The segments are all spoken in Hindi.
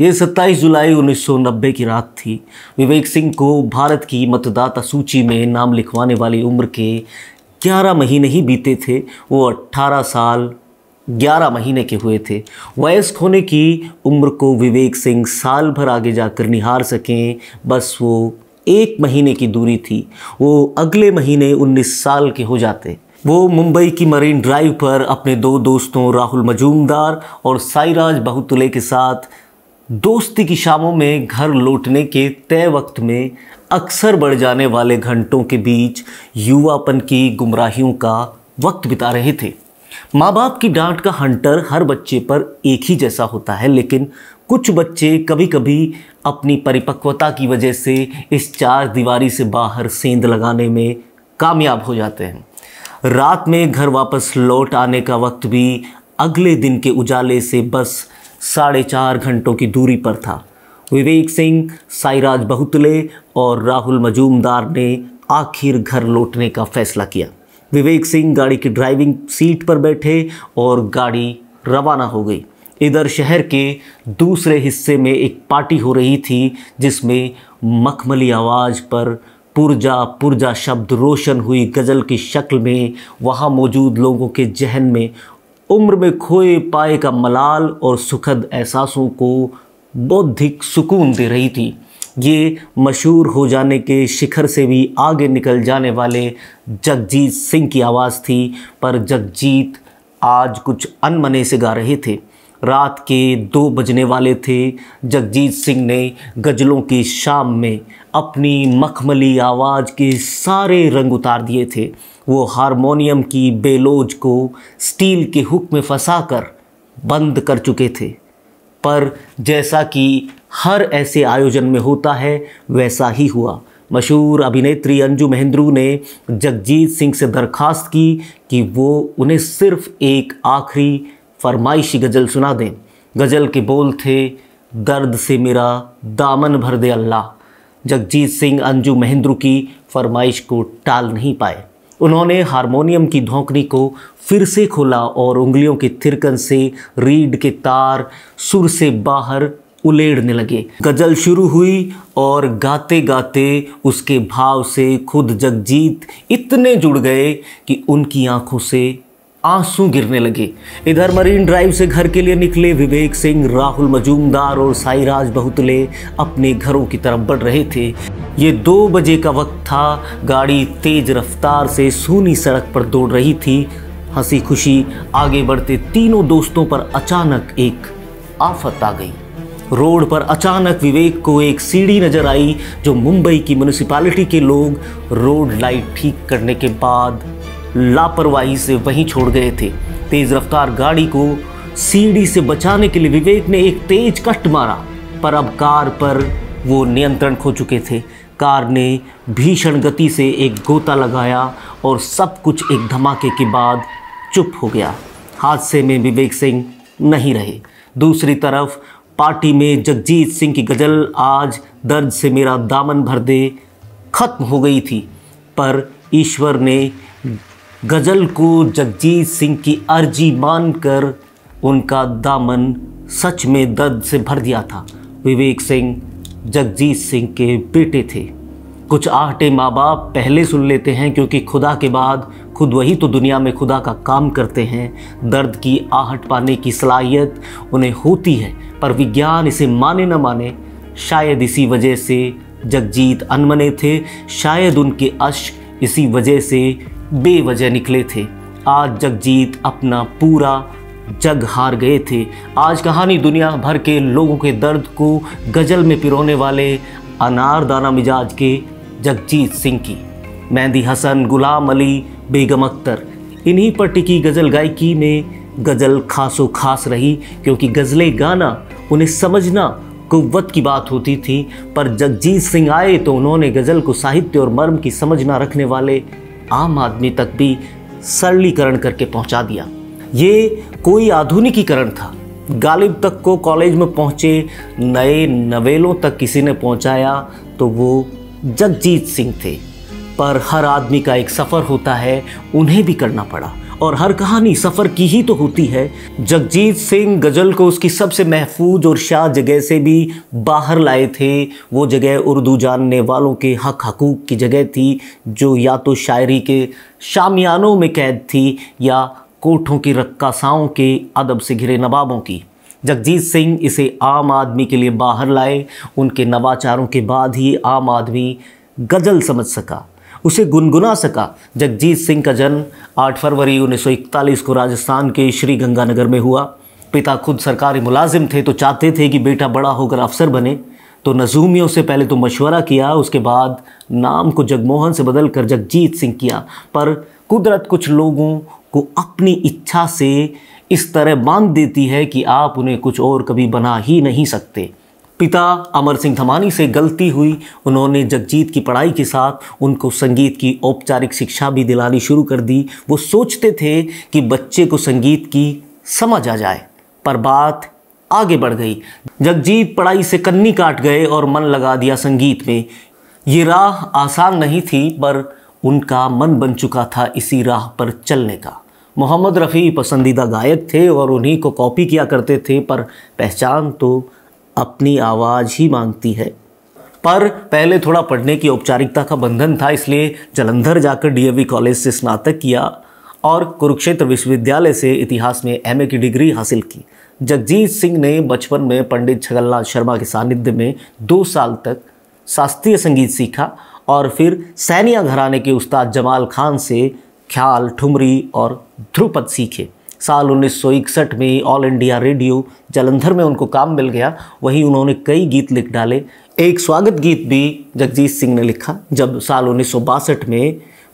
ये 27 जुलाई 1990 की रात थी विवेक सिंह को भारत की मतदाता सूची में नाम लिखवाने वाली उम्र के 11 महीने ही बीते थे वो 18 साल 11 महीने के हुए थे वयस्क होने की उम्र को विवेक सिंह साल भर आगे जाकर निहार सकें बस वो एक महीने की दूरी थी वो अगले महीने 19 साल के हो जाते वो मुंबई की मरीन ड्राइव पर अपने दो दोस्तों राहुल मजूमदार और साईराज बहुतुले के साथ दोस्ती की शामों में घर लौटने के तय वक्त में अक्सर बढ़ जाने वाले घंटों के बीच युवापन की गुमराहियों का वक्त बिता रहे थे माँ बाप की डांट का हंटर हर बच्चे पर एक ही जैसा होता है लेकिन कुछ बच्चे कभी कभी अपनी परिपक्वता की वजह से इस चार दीवारी से बाहर सेंध लगाने में कामयाब हो जाते हैं रात में घर वापस लौट आने का वक्त भी अगले दिन के उजाले से बस साढ़े चार घंटों की दूरी पर था विवेक सिंह साईराज बहुतले और राहुल मजूमदार ने आखिर घर लौटने का फैसला किया विवेक सिंह गाड़ी की ड्राइविंग सीट पर बैठे और गाड़ी रवाना हो गई इधर शहर के दूसरे हिस्से में एक पार्टी हो रही थी जिसमें मखमली आवाज़ पर पुरजा पुरजा शब्द रोशन हुई गज़ल की शक्ल में वहाँ मौजूद लोगों के जहन में उम्र में खोए पाए का मलाल और सुखद एहसासों को बौद्धिक सुकून दे रही थी ये मशहूर हो जाने के शिखर से भी आगे निकल जाने वाले जगजीत सिंह की आवाज़ थी पर जगजीत आज कुछ अनमने से गा रहे थे रात के दो बजने वाले थे जगजीत सिंह ने गज़लों की शाम में अपनी मखमली आवाज़ के सारे रंग उतार दिए थे वो हारमोनियम की बेलोज को स्टील के हुक में फंसाकर बंद कर चुके थे पर जैसा कि हर ऐसे आयोजन में होता है वैसा ही हुआ मशहूर अभिनेत्री अंजू महेंद्रू ने जगजीत सिंह से दरखास्त की कि वो उन्हें सिर्फ एक आखिरी फरमाइशी गज़ल सुना दें गज़ल के बोल थे दर्द से मेरा दामन भर दे अल्लाह जगजीत सिंह अंजू महेंद्रू की फरमाइश को टाल नहीं पाए उन्होंने हारमोनियम की धोंकनी को फिर से खोला और उंगलियों के थिरकन से रीढ़ के तार सुर से बाहर उलेड़ने लगे गजल शुरू हुई और गाते गाते उसके भाव से खुद जगजीत इतने जुड़ गए कि उनकी आंखों से आंसू गिरने लगे इधर मरीन ड्राइव से घर के लिए निकले विवेक सिंह राहुल मजूमदार और साईराज बहुतले अपने घरों की तरफ बढ़ रहे थे ये दो बजे का वक्त था गाड़ी तेज रफ्तार से सूनी सड़क पर दौड़ रही थी हंसी खुशी आगे बढ़ते तीनों दोस्तों पर अचानक एक आफत आ गई रोड पर अचानक विवेक को एक सीढ़ी नजर आई जो मुंबई की म्यूनिसिपालिटी के लोग रोड लाइट ठीक करने के बाद लापरवाही से वहीं छोड़ गए थे तेज रफ्तार गाड़ी को सीढ़ी से बचाने के लिए विवेक ने एक तेज कष्ट मारा पर अब कार पर वो नियंत्रण खो चुके थे कार ने भीषण गति से एक गोता लगाया और सब कुछ एक धमाके के बाद चुप हो गया हादसे में विवेक सिंह नहीं रहे दूसरी तरफ पार्टी में जगजीत सिंह की गज़ल आज दर्द से मेरा दामन भर दे खत्म हो गई थी पर ईश्वर ने गज़ल को जगजीत सिंह की अर्जी मानकर उनका दामन सच में दर्द से भर दिया था विवेक सिंह जगजीत सिंह के बेटे थे कुछ आहटे माँ बाप पहले सुन लेते हैं क्योंकि खुदा के बाद खुद वही तो दुनिया में खुदा का काम करते हैं दर्द की आहट पाने की सलाहियत उन्हें होती है पर विज्ञान इसे माने न माने शायद इसी वजह से जगजीत अनमने थे शायद उनके अश्क इसी वजह से बेवजह निकले थे आज जगजीत अपना पूरा जग हार गए थे आज कहानी दुनिया भर के लोगों के दर्द को गजल में पिरोने वाले अनारदाना मिजाज के जगजीत सिंह की मेहंदी हसन गुलाम अली बेगम अख्तर इन्हीं पर टिकी गज़ल गायकी में गज़ल खासो खास रही क्योंकि गज़लें गाना उन्हें समझना कुत की बात होती थी पर जगजीत सिंह आए तो उन्होंने गज़ल को साहित्य और मर्म की समझना रखने वाले आम आदमी तक भी सरलीकरण करके पहुंचा दिया ये कोई आधुनिकीकरण था गालिब तक को कॉलेज में पहुंचे नए नवेलों तक किसी ने पहुंचाया तो वो जगजीत सिंह थे पर हर आदमी का एक सफ़र होता है उन्हें भी करना पड़ा और हर कहानी सफ़र की ही तो होती है जगजीत सिंह गज़ल को उसकी सबसे महफूज और शाह जगह से भी बाहर लाए थे वो जगह उर्दू जानने वालों के हक हकूक़ की जगह थी जो या तो शायरी के शामियानों में कैद थी या कोठों की रक्कासाओं के अदब से घिरे नवाबों की जगजीत सिंह इसे आम आदमी के लिए बाहर लाए उनके नवाचारों के बाद ही आम आदमी गज़ल समझ सका उसे गुनगुना सका जगजीत सिंह का जन्म 8 फरवरी 1941 को राजस्थान के श्री गंगानगर में हुआ पिता खुद सरकारी मुलाजिम थे तो चाहते थे कि बेटा बड़ा होकर अफसर बने तो नजूमियों से पहले तो मशवरा किया उसके बाद नाम को जगमोहन से बदल कर जगजीत सिंह किया पर कुदरत कुछ लोगों को अपनी इच्छा से इस तरह बांध देती है कि आप उन्हें कुछ और कभी बना ही नहीं सकते पिता अमर सिंह धमानी से गलती हुई उन्होंने जगजीत की पढ़ाई के साथ उनको संगीत की औपचारिक शिक्षा भी दिलानी शुरू कर दी वो सोचते थे कि बच्चे को संगीत की समझ आ जाए पर बात आगे बढ़ गई जगजीत पढ़ाई से कन्नी काट गए और मन लगा दिया संगीत में ये राह आसान नहीं थी पर उनका मन बन चुका था इसी राह पर चलने का मोहम्मद रफ़ी पसंदीदा गायक थे और उन्हीं को कॉपी किया करते थे पर पहचान तो अपनी आवाज़ ही मांगती है पर पहले थोड़ा पढ़ने की औपचारिकता का बंधन था इसलिए जलंधर जाकर डीएवी कॉलेज से स्नातक किया और कुरुक्षेत्र विश्वविद्यालय से इतिहास में एमए की डिग्री हासिल की जगजीत सिंह ने बचपन में पंडित छगनलाल शर्मा के सानिध्य में दो साल तक शास्त्रीय संगीत सीखा और फिर सैनिया घराने के उस्ताद जमाल खान से ख्याल ठुमरी और ध्रुपद सीखे साल 1961 में ऑल इंडिया रेडियो जलंधर में उनको काम मिल गया वहीं उन्होंने कई गीत लिख डाले एक स्वागत गीत भी जगजीत सिंह ने लिखा जब साल उन्नीस में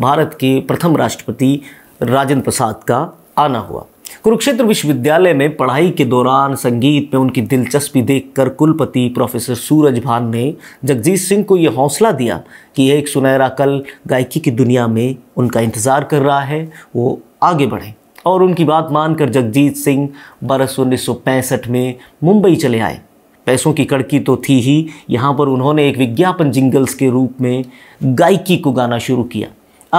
भारत के प्रथम राष्ट्रपति राजेंद्र प्रसाद का आना हुआ कुरुक्षेत्र विश्वविद्यालय में पढ़ाई के दौरान संगीत में उनकी दिलचस्पी देखकर कुलपति प्रोफेसर सूरज भान ने जगजीत सिंह को यह हौसला दिया कि एक सुनहरा कल गायकी की दुनिया में उनका इंतज़ार कर रहा है वो आगे बढ़ें और उनकी बात मानकर जगजीत सिंह बरस उन्नीस में मुंबई चले आए पैसों की कड़की तो थी ही यहाँ पर उन्होंने एक विज्ञापन जिंगल्स के रूप में गायकी को गाना शुरू किया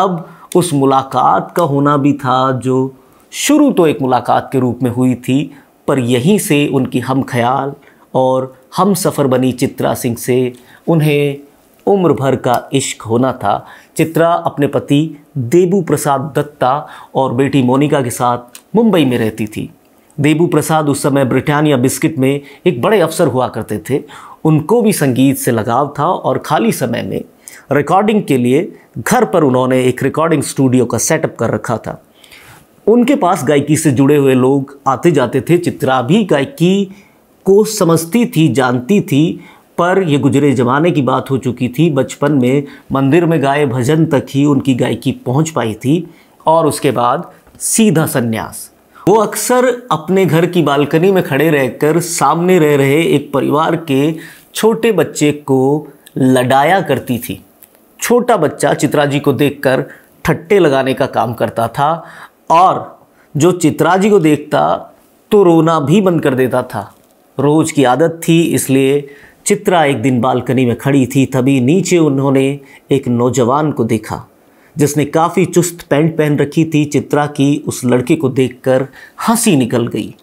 अब उस मुलाकात का होना भी था जो शुरू तो एक मुलाकात के रूप में हुई थी पर यहीं से उनकी हम ख्याल और हम सफ़र बनी चित्रा सिंह से उन्हें उम्र भर का इश्क होना था चित्रा अपने पति देबू प्रसाद दत्ता और बेटी मोनिका के साथ मुंबई में रहती थी देबू प्रसाद उस समय ब्रिटानिया बिस्किट में एक बड़े अफसर हुआ करते थे उनको भी संगीत से लगाव था और खाली समय में रिकॉर्डिंग के लिए घर पर उन्होंने एक रिकॉर्डिंग स्टूडियो का सेटअप कर रखा था उनके पास गायकी से जुड़े हुए लोग आते जाते थे चित्रा भी गायकी को समझती थी जानती थी पर ये गुजरे ज़माने की बात हो चुकी थी बचपन में मंदिर में गाए भजन तक ही उनकी गायकी पहुंच पाई थी और उसके बाद सीधा संन्यास वो अक्सर अपने घर की बालकनी में खड़े रहकर सामने रह रहे एक परिवार के छोटे बच्चे को लडाया करती थी छोटा बच्चा चित्रा जी को देखकर ठट्टे लगाने का काम करता था और जो चित्रा जी को देखता तो रोना भी बंद कर देता था रोज़ की आदत थी इसलिए चित्रा एक दिन बालकनी में खड़ी थी तभी नीचे उन्होंने एक नौजवान को देखा जिसने काफ़ी चुस्त पैंट पहन रखी थी चित्रा की उस लड़के को देखकर हंसी निकल गई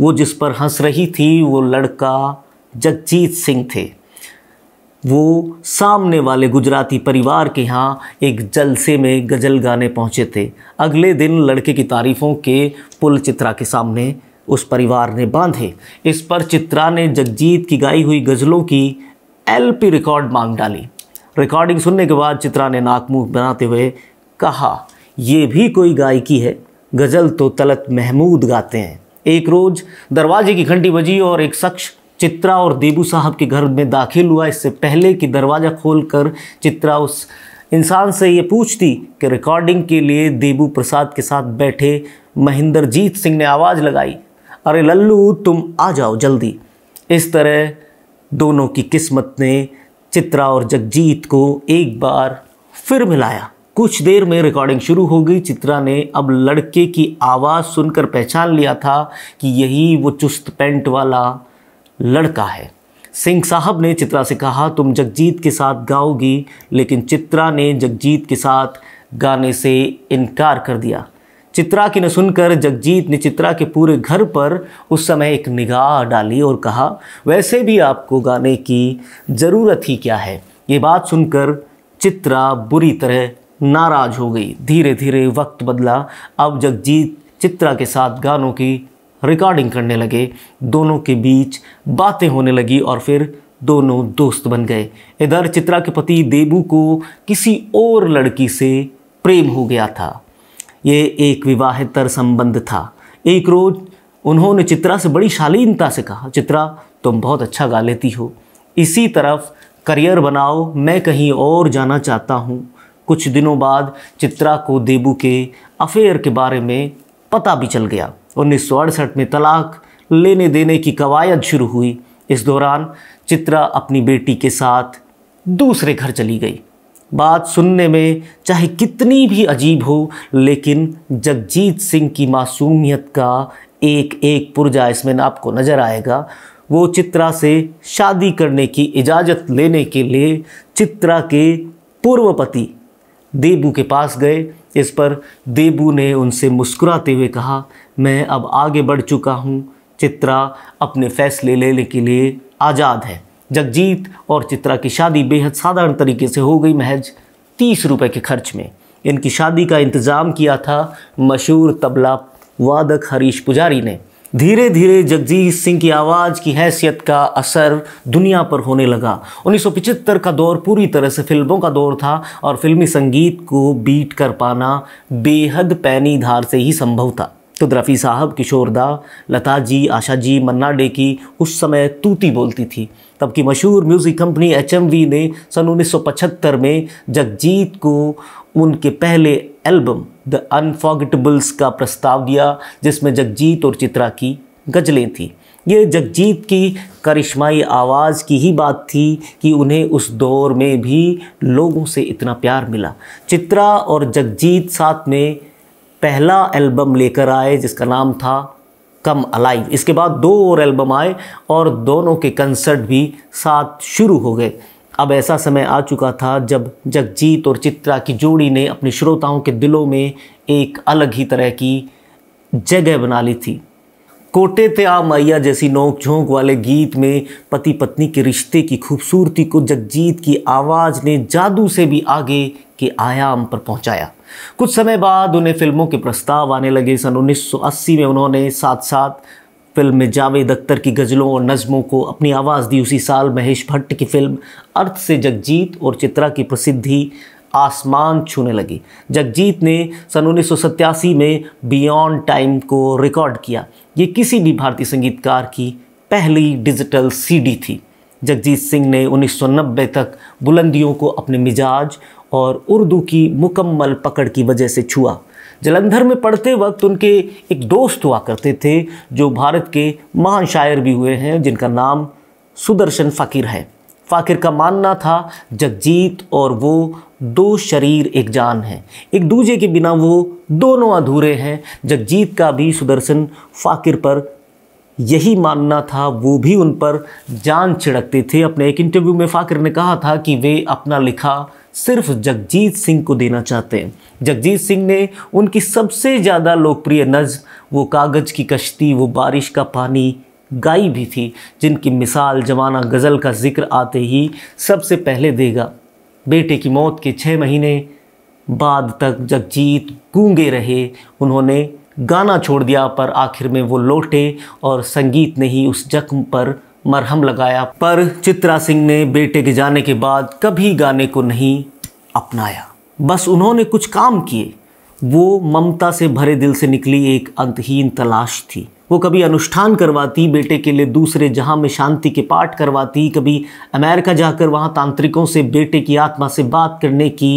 वो जिस पर हंस रही थी वो लड़का जगजीत सिंह थे वो सामने वाले गुजराती परिवार के यहाँ एक जलसे में गज़ल गाने पहुँचे थे अगले दिन लड़के की तारीफ़ों के पुल चित्रा के सामने उस परिवार ने बांधे इस पर चित्रा ने जगजीत की गाई हुई गज़लों की एलपी रिकॉर्ड मांग डाली रिकॉर्डिंग सुनने के बाद चित्रा ने नाकमुख बनाते हुए कहा यह भी कोई गायकी है गज़ल तो तलत महमूद गाते हैं एक रोज़ दरवाजे की घंटी बजी और एक शख्स चित्रा और देबू साहब के घर में दाखिल हुआ इससे पहले कि दरवाज़ा खोलकर चित्रा उस इंसान से ये पूछती कि रिकॉर्डिंग के लिए देबू प्रसाद के साथ बैठे महेंद्रजीत सिंह ने आवाज़ लगाई अरे लल्लू तुम आ जाओ जल्दी इस तरह दोनों की किस्मत ने चित्रा और जगजीत को एक बार फिर मिलाया कुछ देर में रिकॉर्डिंग शुरू हो गई चित्रा ने अब लड़के की आवाज़ सुनकर पहचान लिया था कि यही वो चुस्त पेंट वाला लड़का है सिंह साहब ने चित्रा से कहा तुम जगजीत के साथ गाओगी लेकिन चित्रा ने जगजीत के साथ गाने से इनकार कर दिया चित्रा की न सुनकर जगजीत ने चित्रा के पूरे घर पर उस समय एक निगाह डाली और कहा वैसे भी आपको गाने की ज़रूरत ही क्या है ये बात सुनकर चित्रा बुरी तरह नाराज हो गई धीरे धीरे वक्त बदला अब जगजीत चित्रा के साथ गानों की रिकॉर्डिंग करने लगे दोनों के बीच बातें होने लगी और फिर दोनों दोस्त बन गए इधर चित्रा के पति देबू को किसी और लड़की से प्रेम हो गया था ये एक विवाहितर संबंध था एक रोज उन्होंने चित्रा से बड़ी शालीनता से कहा चित्रा तुम बहुत अच्छा गा लेती हो इसी तरफ करियर बनाओ मैं कहीं और जाना चाहता हूँ कुछ दिनों बाद चित्रा को देबू के अफेयर के बारे में पता भी चल गया उन्नीस में तलाक लेने देने की कवायद शुरू हुई इस दौरान चित्रा अपनी बेटी के साथ दूसरे घर चली गई बात सुनने में चाहे कितनी भी अजीब हो लेकिन जगजीत सिंह की मासूमियत का एक एक पुर्जा इसमें आपको नज़र आएगा वो चित्रा से शादी करने की इजाज़त लेने के लिए चित्रा के पूर्व पति देबू के पास गए इस पर देबू ने उनसे मुस्कुराते हुए कहा मैं अब आगे बढ़ चुका हूँ चित्रा अपने फैसले लेने के लिए आज़ाद है जगजीत और चित्रा की शादी बेहद साधारण तरीके से हो गई महज तीस रुपये के खर्च में इनकी शादी का इंतज़ाम किया था मशहूर तबला वादक हरीश पुजारी ने धीरे धीरे जगजीत सिंह की आवाज़ की हैसियत का असर दुनिया पर होने लगा 1975 का दौर पूरी तरह से फिल्मों का दौर था और फिल्मी संगीत को बीट कर पाना बेहद पैनी धार से ही संभव था खुद तो रफ़ी साहब किशोरदा लता जी आशा जी मन्ना डे की उस समय तूती बोलती थी तब की मशहूर म्यूज़िक कंपनी एच ने सन 1975 में जगजीत को उनके पहले एल्बम द अनफॉगेटबल्स का प्रस्ताव दिया जिसमें जगजीत और चित्रा की गज़लें थीं ये जगजीत की करिश्माई आवाज़ की ही बात थी कि उन्हें उस दौर में भी लोगों से इतना प्यार मिला चित्रा और जगजीत साथ में पहला एल्बम लेकर आए जिसका नाम था कम अलाइव इसके बाद दो और एल्बम आए और दोनों के कंसर्ट भी साथ शुरू हो गए अब ऐसा समय आ चुका था जब जगजीत और चित्रा की जोड़ी ने अपने श्रोताओं के दिलों में एक अलग ही तरह की जगह बना ली थी कोटे ते आ मैया जैसी नोक झोंक वाले गीत में पति पत्नी के रिश्ते की खूबसूरती को जगजीत की आवाज़ ने जादू से भी आगे के आयाम पर पहुंचाया कुछ समय बाद उन्हें फिल्मों के प्रस्ताव आने लगे सन 1980 में उन्होंने साथ साथ फिल्म में जावेद अख्तर की गज़लों और नज़मों को अपनी आवाज़ दी उसी साल महेश भट्ट की फिल्म अर्थ से जगजीत और चित्रा की प्रसिद्धि आसमान छूने लगी जगजीत ने सन उन्नीस में बियॉन्ड टाइम को रिकॉर्ड किया ये किसी भी भारतीय संगीतकार की पहली डिजिटल सीडी थी जगजीत सिंह ने 1990 तक बुलंदियों को अपने मिजाज और उर्दू की मुकम्मल पकड़ की वजह से छुआ जलंधर में पढ़ते वक्त उनके एक दोस्त हुआ करते थे जो भारत के महान शायर भी हुए हैं जिनका नाम सुदर्शन फ़कीर है फ़ाकिर का मानना था जगजीत और वो दो शरीर एक जान है एक दूजे के बिना वो दोनों अधूरे हैं जगजीत का भी सुदर्शन फ़ाकिर पर यही मानना था वो भी उन पर जान छिड़कते थे अपने एक इंटरव्यू में फ़ाकिर ने कहा था कि वे अपना लिखा सिर्फ जगजीत सिंह को देना चाहते हैं जगजीत सिंह ने उनकी सबसे ज़्यादा लोकप्रिय नज़ वो कागज़ की कश्ती वो बारिश का पानी गाई भी थी जिनकी मिसाल जवाना गज़ल का जिक्र आते ही सबसे पहले देगा बेटे की मौत के छः महीने बाद तक जगजीत गूंगे रहे उन्होंने गाना छोड़ दिया पर आखिर में वो लौटे और संगीत ने ही उस जख्म पर मरहम लगाया पर चित्रा सिंह ने बेटे के जाने के बाद कभी गाने को नहीं अपनाया बस उन्होंने कुछ काम किए वो ममता से भरे दिल से निकली एक अंतहीन तलाश थी वो कभी अनुष्ठान करवाती बेटे के लिए दूसरे जहां में शांति के पाठ करवाती कभी अमेरिका जाकर वहां तांत्रिकों से बेटे की आत्मा से बात करने की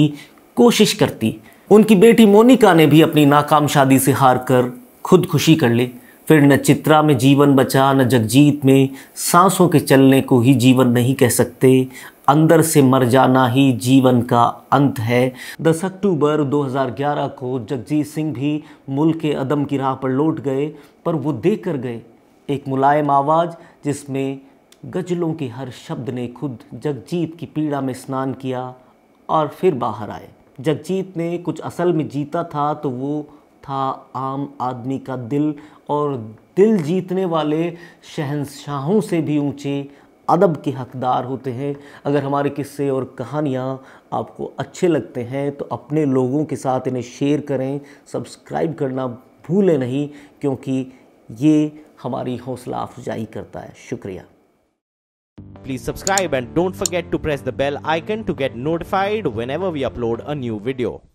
कोशिश करती उनकी बेटी मोनिका ने भी अपनी नाकाम शादी से हार कर खुदकुशी कर ली फिर न चित्रा में जीवन बचा न जगजीत में सांसों के चलने को ही जीवन नहीं कह सकते अंदर से मर जाना ही जीवन का अंत है 10 अक्टूबर 2011 को जगजीत सिंह भी मुल्क के अदम की राह पर लौट गए पर वो देख कर गए एक मुलायम आवाज़ जिसमें गज़लों के हर शब्द ने खुद जगजीत की पीड़ा में स्नान किया और फिर बाहर आए जगजीत ने कुछ असल में जीता था तो वो था आम आदमी का दिल और दिल जीतने वाले शहनशाहों से भी ऊंचे अदब के हकदार होते हैं अगर हमारे किस्से और कहानियाँ आपको अच्छे लगते हैं तो अपने लोगों के साथ इन्हें शेयर करें सब्सक्राइब करना भूलें नहीं क्योंकि ये हमारी हौसला अफजाई करता है शुक्रिया subscribe and don't forget to press the bell icon to get notified whenever we upload a new video